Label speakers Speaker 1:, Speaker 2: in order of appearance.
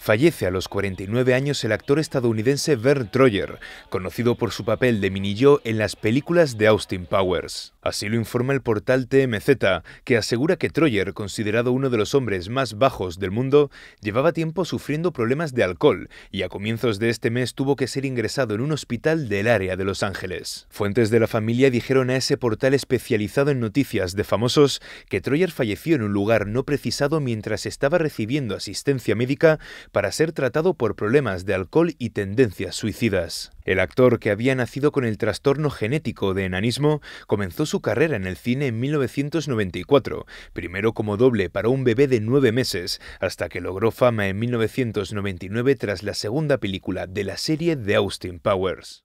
Speaker 1: Fallece a los 49 años el actor estadounidense Bert Troyer, conocido por su papel de Minillo en las películas de Austin Powers. Así lo informa el portal TMZ, que asegura que Troyer, considerado uno de los hombres más bajos del mundo, llevaba tiempo sufriendo problemas de alcohol y a comienzos de este mes tuvo que ser ingresado en un hospital del área de Los Ángeles. Fuentes de la familia dijeron a ese portal especializado en noticias de famosos que Troyer falleció en un lugar no precisado mientras estaba recibiendo asistencia médica para ser tratado por problemas de alcohol y tendencias suicidas. El actor, que había nacido con el trastorno genético de enanismo, comenzó su carrera en el cine en 1994, primero como doble para un bebé de nueve meses, hasta que logró fama en 1999 tras la segunda película de la serie The Austin Powers.